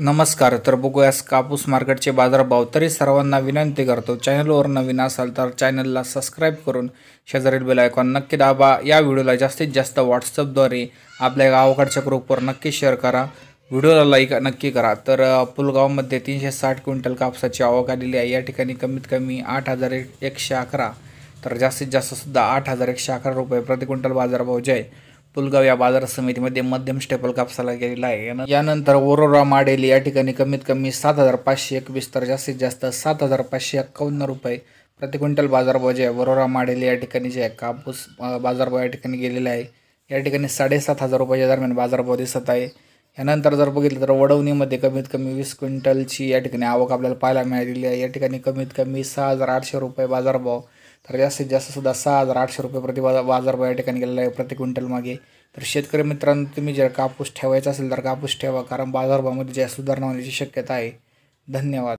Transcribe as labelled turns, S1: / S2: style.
S1: नमस्कार तर बघूयास कापूस मार्केटचे बाजारभाव तरी सर्वांना विनंती करतो चॅनलवर नवीन असाल तर चॅनलला सबस्क्राईब करून शेजारील बेल आयकॉन नक्की दाबा या व्हिडिओला जास्तीत जास्त व्हॉट्सअपद्वारे आपल्या गावाकडच्या ग्रुपवर नक्की शेअर करा व्हिडिओला लाईक नक्की करा तर पुलगावमध्ये तीनशे साठ क्विंटल कापसाची आवक आलेली आहे या ठिकाणी कमीत कमी आठ हजार एकशे अकरा तर जास्तीत जास्त सुद्धा आठ हजार एकशे अकरा रुपये प्रति क्विंटल बाजारभाव जे आहे पुलगाव या बाजार समितीमध्ये मध्यम स्टेपल कापसाला गेलेला आहे यानंतर ओरोरा माडेली या ठिकाणी कमीत कमी सात हजार पाचशे एकवीस तर जास्तीत जास्त सात हजार पाचशे एक्कावन्न रुपये प्रति क्विंटल बाजारभाव जे आहे वरोरा माडेली या ठिकाणी जे आहे कापूस बाजारभाव या ठिकाणी गेलेला आहे या ठिकाणी साडेसात हजार रुपयाच्या दरम्यान बाजारभाव दिसत आहे यानंतर जर बघितलं तर वडवणीमध्ये कमीत कमी वीस क्विंटलची या ठिकाणी आवक आपल्याला पाहायला मिळालेली आहे या ठिकाणी कमीत कमी सहा हजार आठशे रुपये बाजारभाव तर जास्तीत जास्त सुद्धा सहा हजार आठशे रुपये प्रति बाजार बाजारभाव या ठिकाणी गेलेला आहे प्रति क्विंटल मागे तर शेतकरी मित्रांनो तुम्ही जर कापूस ठेवायचा असेल तर कापूस ठेवा कारण बाजारभावामध्ये जास्त सुधारणा होण्याची शक्यता आहे धन्यवाद